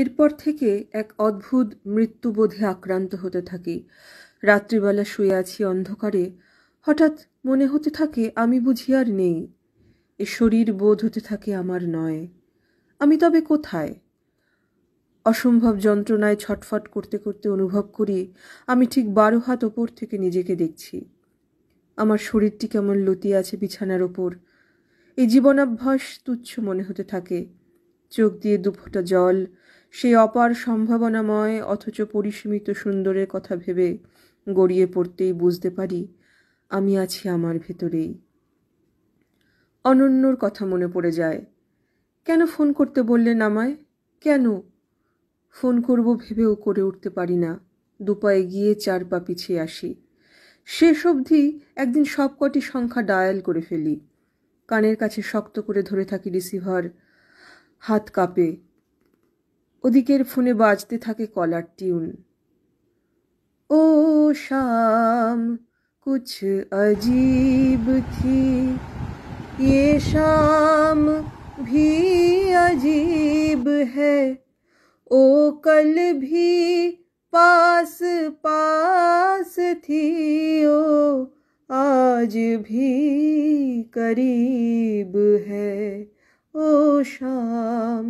এরপর থেকে এক অদ্ভুত মৃত্যুবোধে আক্রান্ত হতে থাকি রাত্রিবেলা শুয়ে আছি অন্ধকারে হঠাৎ মনে হতে থাকে আমি বুঝি আর নেই এ শরীর বোধ হতে থাকে আমার নয় আমি তবে কোথায় অসম্ভব যন্ত্রণায় ছটফট করতে করতে অনুভব করি আমি ঠিক বারো হাত ওপর থেকে নিজেকে দেখছি আমার শরীরটি কেমন লতিয়ে আছে বিছানার ওপর এই জীবনাভ্যাস তুচ্ছ মনে হতে থাকে চোখ দিয়ে দুফোটা জল সেই অপার সম্ভাবনাময় অথচ পরিসীমিত সুন্দরের কথা ভেবে গড়িয়ে পড়তেই বুঝতে পারি আমি আছি আমার ভেতরেই অনন্যর কথা মনে পড়ে যায় কেন ফোন করতে বললেন আমায় কেন ফোন করব ভেবেও করে উঠতে পারি না দুপায়ে গিয়ে চার পা পিছিয়ে আসি শেষ অবধি একদিন সবকটি সংখ্যা ডায়াল করে ফেলি কানের কাছে শক্ত করে ধরে থাকি রিসিভার হাত কাঁপে ওদিকের ফোনে বাজতে থাকে কলার টিউন ও শাম কুছ अजीब थी ये शाम भी अजीब है ओ कल भी पास पास थी ओ आज भी करीब है ओ शाम